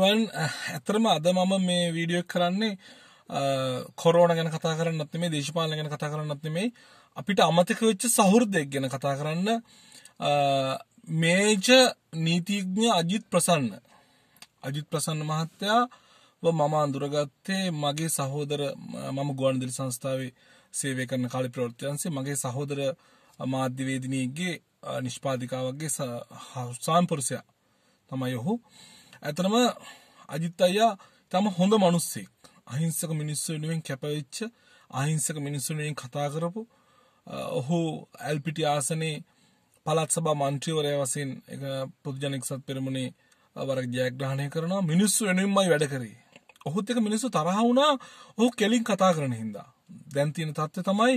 හයිවන් ඇතරම අද මම මේ වීඩියෝ කරන්නේ කොරෝණ ගැන කතා කරන්නත් මේ දේශපාලන ගැන කතා කරන්නත් මේ අපිට අමතක වෙච්ච සහෘදයක් ගැන කතා කරන්න මේජ නීතිඥ අජිත් ප්‍රසන්න අජිත් ප්‍රසන්න මහත්තයා මම අඳුරගත්තේ මගේ සහෝදර මම ගුවන්දිරි සංස්ථාවේ සේවය කරන කාලි ප්‍රවෘත්තියන්සේ මගේ සහෝදර මාධ්‍යවේදිනීගේ නිෂ්පාධිකාවගේ සාම්පුරසය තමයි ඔහු ඇතනම අජිත් අයියා තම හොඳ මනුස්සෙක් අහිංසක මිනිස්සු වෙනුවෙන් කැපවෙච්ච අහිංසක මිනිස්සු වෙනුවෙන් කතා කරපු ඔහු ඇල්පිටි ආසනේ පළාත් සභා මන්ත්‍රීවරයා වශයෙන් ඒක පොදුජන එක්සත් පෙරමුණේ වරක් ජයග්‍රහණය කරනවා මිනිස්සු වෙනුවෙන්මයි වැඩ කරේ. ඔහුත් එක මිනිස්සු තරහ වුණා ඔහු කෙලින් කතා කරන හින්දා. දැන් තියෙන තත්ත්වය තමයි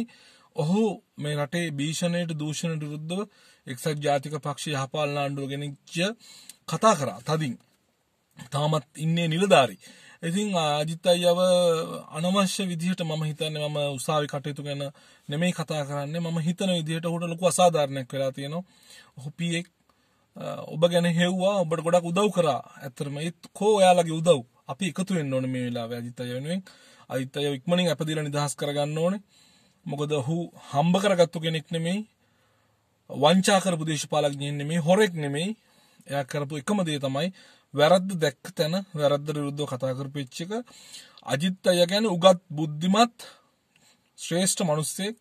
ඔහු මේ රටේ භීෂණයට දූෂණයට විරුද්ධව එක්සත් ජාතික පක්ෂ යහපාලන ආණ්ඩුව ගෙනිච්ච කතා කරා. තදින් තාමත් ඉන්නේ නිලධාරි. ඉතින් අජිත් අයියව අනවශ්‍ය විදිහට මම හිතන්නේ මම උසාවි කටයුතු ගැන නෙමෙයි කතා කරන්නේ මම හිතන විදිහට ඔහුට ලොකු අසාධාරණයක් වෙලා තියෙනවා. ඔහු පීඑක් ඔබ ගැන හෙව්වා ඔබට ගොඩක් උදව් කරා. ඇත්තටම ඒත් කෝ ඔයාලගේ උදව්. අපි එකතු වෙන්න ඕනේ මේ වෙලාවේ අජිත් අයිය වෙනුවෙන්. අජිත් අයිය ඉක්මනින් අපදිලා නිදහස් කරගන්න ඕනේ. මොකද ඔහු හම්බ කරගත්තු කෙනෙක් නෙමෙයි. වංචා කරපු දේශපාලඥයෙක් නෙමෙයි, හොරෙක් නෙමෙයි. එයා කරපු එකම දේ තමයි වැරද්ද දැක්ක තැන වැරද්ද විරුද්ධ කතාකර පිච්චික අජිත් අය ගැන උගත් බුද්ධිමත් ශ්‍රේෂ්ඨ මනුස්සෙක්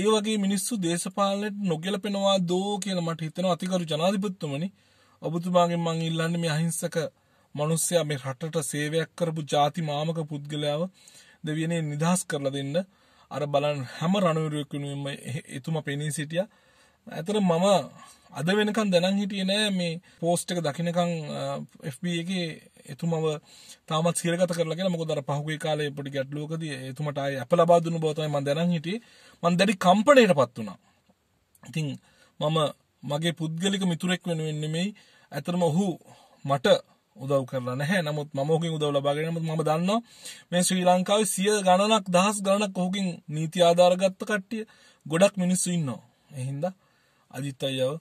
ඒ වගේ මිනිස්සු දේශපාලනයට නොගැලපෙනවා දෝ කියලා මට හිතෙනවා අතිගරු ජනාධිපතිතුමනි ඔබතුමාගෙන් මං ඉල්ලන්නේ මේ අහිංසක මනුස්සයා මේ රටට සේවයක් කරපු ಜಾති මාමක පුද්ගලයාව දෙවියනේ නිදහස් කරලා දෙන්න අර බලන් හැම රණවිරුවෙක් වෙනුවෙන්ම එතුමා පෙනී සිටියා ඇතර මම අද වෙනකන් දැනන් හිටිය නෑ මේ පෝස්ට් එක දකිනකං FB එක එතුමව තාමත් සිරගත කරලා මොක දර පහුගේ කාලය පොඩි ගැටලෝකද එතුමට අය අප ලබාදුන බවතයි ම දැනන් හිටිය මන් දැඩි කම්පනයට පත් වුණා ඉතිං මම මගේ පුද්ගලික මිතුරෙක් වෙන වෙන්නෙමෙයි ඇතරම ඔහු මට උදව් කරලා නැහැ නමුත් මෝකින් උදව ලබාගෙනම ම දන්න මේ ශ්‍රී ලංකාව සිය ගණනක් දහස් ගණනක් ඔහුකින් නීති ආධාරගත්ත කට්ටිය ගොඩක් මිනිස්සු ඉන්නවා එහින්දා අජිත් අයියාව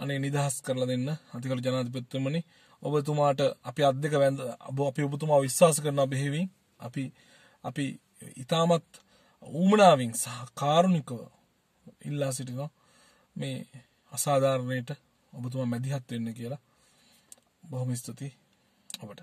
අනේ නිදහස් කරලා දෙන්න අතිකරු ජනාධිපතිතුමනි ඔබතුමාට අපි අත් දෙක වැඳ ඔබ අපි ඔබතුමා විශ්වාස කරන බෙහෙවින් අපි අපි ඉතාමත් ඌමනාවෙන් සහ කාරුණිකව ඉල්ලා සිටිනවා මේ අසාධාරණයට ඔබතුමා මැදිහත් වෙන්න කියලා බොහොම ස්තුතියි ඔබට